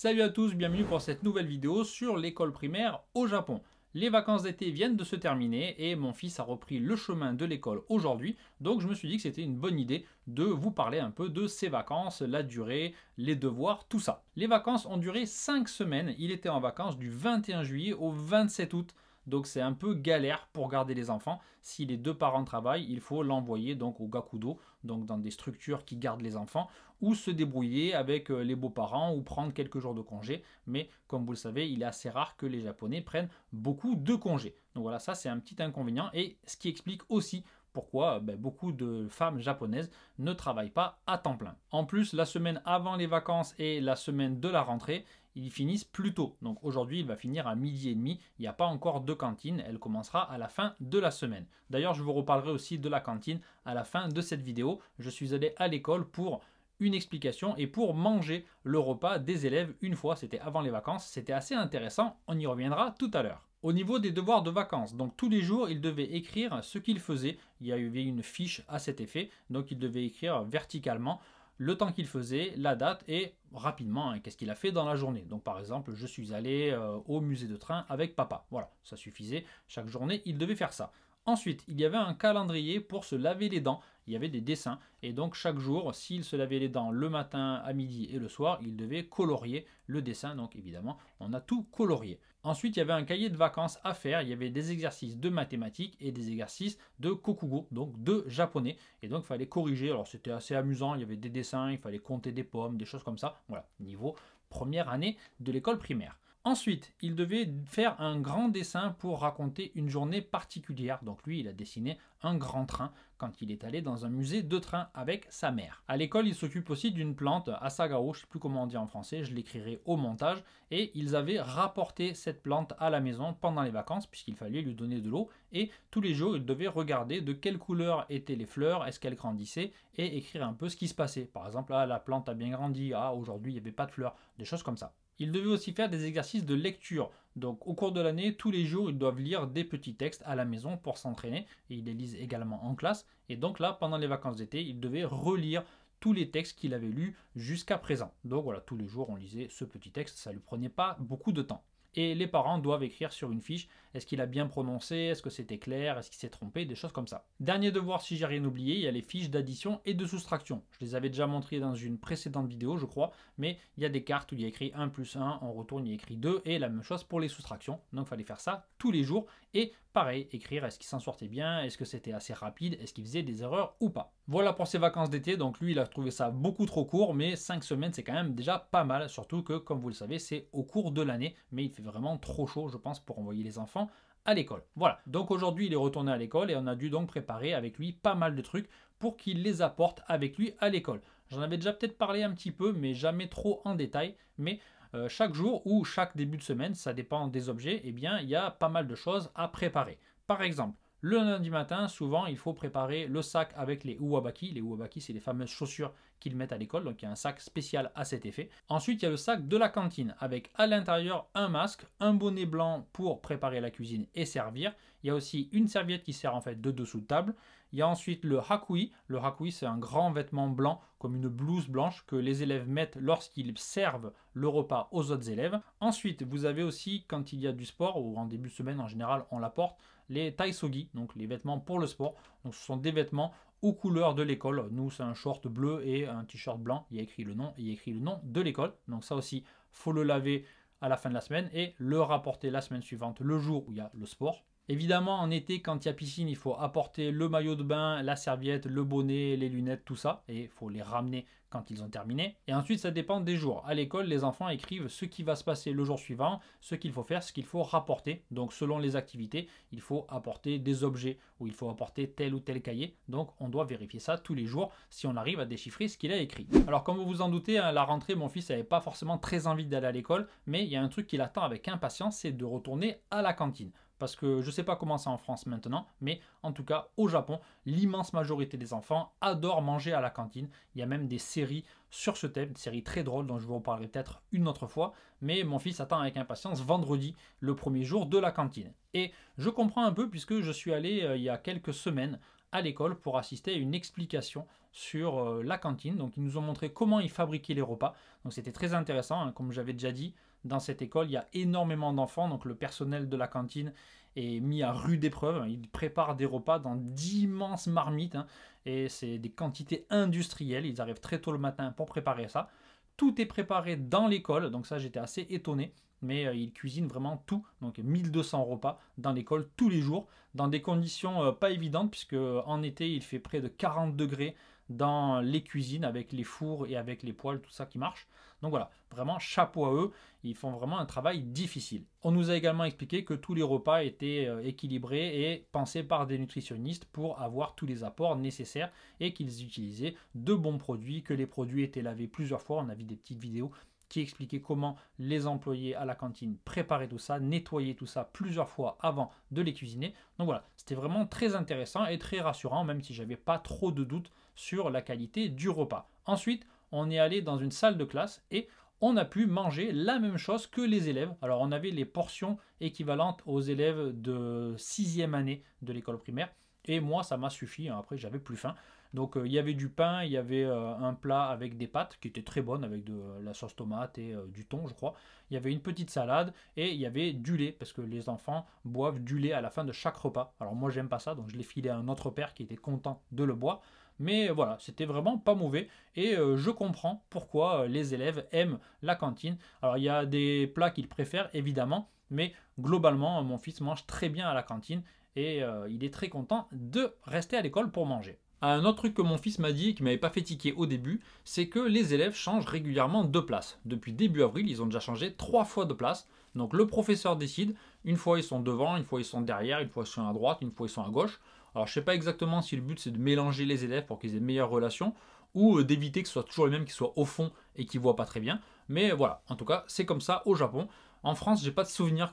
Salut à tous, bienvenue pour cette nouvelle vidéo sur l'école primaire au Japon. Les vacances d'été viennent de se terminer et mon fils a repris le chemin de l'école aujourd'hui, donc je me suis dit que c'était une bonne idée de vous parler un peu de ses vacances, la durée, les devoirs, tout ça. Les vacances ont duré 5 semaines, il était en vacances du 21 juillet au 27 août donc c'est un peu galère pour garder les enfants. Si les deux parents travaillent, il faut l'envoyer donc au Gakudo, donc dans des structures qui gardent les enfants, ou se débrouiller avec euh, les beaux-parents ou prendre quelques jours de congé. Mais comme vous le savez, il est assez rare que les Japonais prennent beaucoup de congés. Donc voilà, ça c'est un petit inconvénient et ce qui explique aussi pourquoi euh, ben, beaucoup de femmes japonaises ne travaillent pas à temps plein. En plus, la semaine avant les vacances et la semaine de la rentrée, ils finissent plus tôt. Donc aujourd'hui, il va finir à midi et demi. Il n'y a pas encore de cantine. Elle commencera à la fin de la semaine. D'ailleurs, je vous reparlerai aussi de la cantine à la fin de cette vidéo. Je suis allé à l'école pour une explication et pour manger le repas des élèves une fois. C'était avant les vacances. C'était assez intéressant. On y reviendra tout à l'heure. Au niveau des devoirs de vacances, donc tous les jours, il devait écrire ce qu'il faisait. Il y avait une fiche à cet effet, donc il devait écrire verticalement le temps qu'il faisait, la date et rapidement, hein, qu'est-ce qu'il a fait dans la journée. Donc par exemple, je suis allé euh, au musée de train avec papa. Voilà, ça suffisait. Chaque journée, il devait faire ça. Ensuite, il y avait un calendrier pour se laver les dents. Il y avait des dessins. Et donc chaque jour, s'il se lavait les dents le matin, à midi et le soir, il devait colorier le dessin. Donc évidemment, on a tout colorié. Ensuite, il y avait un cahier de vacances à faire. Il y avait des exercices de mathématiques et des exercices de kokugo, donc de japonais. Et donc il fallait corriger. Alors c'était assez amusant. Il y avait des dessins, il fallait compter des pommes, des choses comme ça. Voilà, niveau première année de l'école primaire. Ensuite, il devait faire un grand dessin pour raconter une journée particulière. Donc lui, il a dessiné un grand train quand il est allé dans un musée de train avec sa mère. À l'école, il s'occupe aussi d'une plante, à Sagao, je ne sais plus comment on dit en français, je l'écrirai au montage, et ils avaient rapporté cette plante à la maison pendant les vacances puisqu'il fallait lui donner de l'eau, et tous les jours, il devait regarder de quelle couleur étaient les fleurs, est-ce qu'elles grandissaient, et écrire un peu ce qui se passait. Par exemple, ah, la plante a bien grandi, ah, aujourd'hui, il n'y avait pas de fleurs, des choses comme ça. Il devait aussi faire des exercices de lecture. Donc au cours de l'année, tous les jours, ils doivent lire des petits textes à la maison pour s'entraîner et ils les lisent également en classe. Et donc là, pendant les vacances d'été, il devait relire tous les textes qu'il avait lus jusqu'à présent. Donc voilà, tous les jours, on lisait ce petit texte, ça ne lui prenait pas beaucoup de temps. Et les parents doivent écrire sur une fiche est-ce qu'il a bien prononcé Est-ce que c'était clair Est-ce qu'il s'est trompé Des choses comme ça. Dernier devoir, si j'ai rien oublié, il y a les fiches d'addition et de soustraction. Je les avais déjà montrées dans une précédente vidéo, je crois, mais il y a des cartes où il y a écrit 1 plus 1, en retourne il y a écrit 2, et la même chose pour les soustractions. Donc il fallait faire ça tous les jours, et pareil, écrire est-ce qu'il s'en sortait bien, est-ce que c'était assez rapide, est-ce qu'il faisait des erreurs ou pas. Voilà pour ses vacances d'été, donc lui il a trouvé ça beaucoup trop court, mais 5 semaines c'est quand même déjà pas mal, surtout que comme vous le savez c'est au cours de l'année, mais il fait vraiment trop chaud je pense pour envoyer les enfants à l'école. Voilà, donc aujourd'hui il est retourné à l'école et on a dû donc préparer avec lui pas mal de trucs pour qu'il les apporte avec lui à l'école. J'en avais déjà peut-être parlé un petit peu, mais jamais trop en détail, mais euh, chaque jour ou chaque début de semaine, ça dépend des objets, et eh bien il y a pas mal de choses à préparer. Par exemple, le lundi matin, souvent, il faut préparer le sac avec les ouabaki. Les ouabaki, c'est les fameuses chaussures qu'ils mettent à l'école. Donc il y a un sac spécial à cet effet. Ensuite, il y a le sac de la cantine avec à l'intérieur un masque, un bonnet blanc pour préparer la cuisine et servir. Il y a aussi une serviette qui sert en fait de dessous de table. Il y a ensuite le hakui. Le hakui, c'est un grand vêtement blanc, comme une blouse blanche, que les élèves mettent lorsqu'ils servent le repas aux autres élèves. Ensuite, vous avez aussi, quand il y a du sport, ou en début de semaine en général, on l'apporte, les taisogi, donc les vêtements pour le sport. Donc ce sont des vêtements aux couleurs de l'école. Nous, c'est un short bleu et un t-shirt blanc. Il y a écrit le nom, il y a écrit le nom de l'école. Donc ça aussi, faut le laver à la fin de la semaine et le rapporter la semaine suivante, le jour où il y a le sport. Évidemment, en été, quand il y a piscine, il faut apporter le maillot de bain, la serviette, le bonnet, les lunettes, tout ça. Et il faut les ramener quand ils ont terminé. Et ensuite, ça dépend des jours. À l'école, les enfants écrivent ce qui va se passer le jour suivant, ce qu'il faut faire, ce qu'il faut rapporter. Donc, selon les activités, il faut apporter des objets ou il faut apporter tel ou tel cahier. Donc, on doit vérifier ça tous les jours si on arrive à déchiffrer ce qu'il a écrit. Alors, comme vous vous en doutez, à hein, la rentrée, mon fils n'avait pas forcément très envie d'aller à l'école, mais il y a un truc qu'il attend avec impatience, c'est de retourner à la cantine parce que je ne sais pas comment c'est en France maintenant, mais en tout cas au Japon, l'immense majorité des enfants adorent manger à la cantine. Il y a même des séries sur ce thème, des séries très drôles dont je vous parlerai peut-être une autre fois, mais mon fils attend avec impatience vendredi, le premier jour de la cantine. Et je comprends un peu puisque je suis allé euh, il y a quelques semaines à l'école pour assister à une explication sur euh, la cantine. Donc ils nous ont montré comment ils fabriquaient les repas. Donc c'était très intéressant, hein. comme j'avais déjà dit, dans cette école. Il y a énormément d'enfants, donc le personnel de la cantine est mis à rude épreuve. Hein. Ils préparent des repas dans d'immenses marmites, hein, et c'est des quantités industrielles. Ils arrivent très tôt le matin pour préparer ça. Tout est préparé dans l'école, donc ça j'étais assez étonné mais euh, ils cuisinent vraiment tout, donc 1200 repas dans l'école tous les jours, dans des conditions euh, pas évidentes, puisque en été il fait près de 40 degrés, dans les cuisines avec les fours et avec les poêles, tout ça qui marche. Donc voilà, vraiment chapeau à eux, ils font vraiment un travail difficile. On nous a également expliqué que tous les repas étaient euh, équilibrés et pensés par des nutritionnistes pour avoir tous les apports nécessaires et qu'ils utilisaient de bons produits, que les produits étaient lavés plusieurs fois, on a vu des petites vidéos qui expliquait comment les employés à la cantine préparaient tout ça, nettoyaient tout ça plusieurs fois avant de les cuisiner. Donc voilà, c'était vraiment très intéressant et très rassurant, même si j'avais pas trop de doutes sur la qualité du repas. Ensuite, on est allé dans une salle de classe et on a pu manger la même chose que les élèves. Alors on avait les portions équivalente aux élèves de sixième année de l'école primaire. Et moi, ça m'a suffi. Hein. Après, j'avais plus faim. Donc, euh, il y avait du pain, il y avait euh, un plat avec des pâtes qui était très bonnes, avec de euh, la sauce tomate et du thon, je crois. Il y avait une petite salade et il y avait du lait, parce que les enfants boivent du lait à la fin de chaque repas. Alors, moi, j'aime pas ça, donc je l'ai filé à un autre père qui était content de le boire. Mais voilà, c'était vraiment pas mauvais et je comprends pourquoi les élèves aiment la cantine. Alors il y a des plats qu'ils préfèrent évidemment, mais globalement, euh, mon fils mange très bien à la cantine et euh, il est très content de rester à l'école pour manger. Un autre truc que mon fils m'a dit et qui m'avait pas fait tiquer au début, c'est que les élèves changent régulièrement de place. Depuis début avril, ils ont déjà changé trois fois de place. Donc le professeur décide, une fois ils sont devant, une fois ils sont derrière, une fois ils sont à droite, une fois ils sont à gauche. Alors je sais pas exactement si le but c'est de mélanger les élèves pour qu'ils aient de meilleure relation ou euh, d'éviter que ce soit toujours les mêmes qui soient au fond et qui voient pas très bien. Mais voilà, en tout cas, c'est comme ça au Japon. En France, j'ai pas de souvenir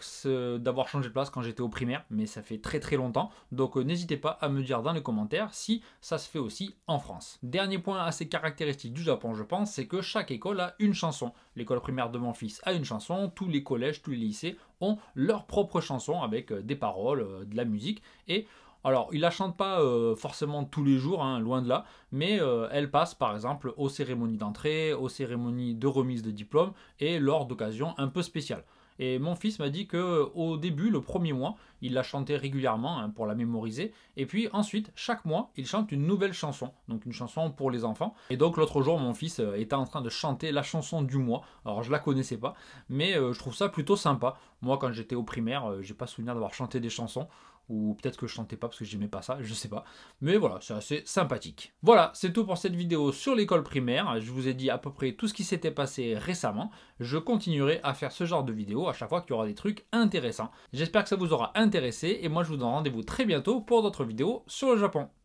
d'avoir changé de place quand j'étais au primaire, mais ça fait très très longtemps. Donc euh, n'hésitez pas à me dire dans les commentaires si ça se fait aussi en France. Dernier point assez caractéristique du Japon, je pense, c'est que chaque école a une chanson. L'école primaire de mon fils a une chanson, tous les collèges, tous les lycées ont leur propre chanson avec euh, des paroles, euh, de la musique et alors, ils ne la chantent pas forcément tous les jours, hein, loin de là, mais elle passe par exemple aux cérémonies d'entrée, aux cérémonies de remise de diplôme et lors d'occasions un peu spéciales. Et mon fils m'a dit que euh, au début, le premier mois, il la chantait régulièrement hein, pour la mémoriser. Et puis ensuite, chaque mois, il chante une nouvelle chanson, donc une chanson pour les enfants. Et donc l'autre jour, mon fils euh, était en train de chanter la chanson du mois. Alors je la connaissais pas, mais euh, je trouve ça plutôt sympa. Moi, quand j'étais au primaire, je j'ai pas souvenir d'avoir chanté des chansons ou peut-être que je chantais pas parce que j'aimais pas ça, je sais pas. Mais voilà, c'est assez sympathique. Voilà, c'est tout pour cette vidéo sur l'école primaire. Je vous ai dit à peu près tout ce qui s'était passé récemment. Je continuerai à faire ce genre de vidéos à chaque fois qu'il y aura des trucs intéressants. J'espère que ça vous aura intéressé et moi je vous donne rendez-vous très bientôt pour d'autres vidéos sur le Japon.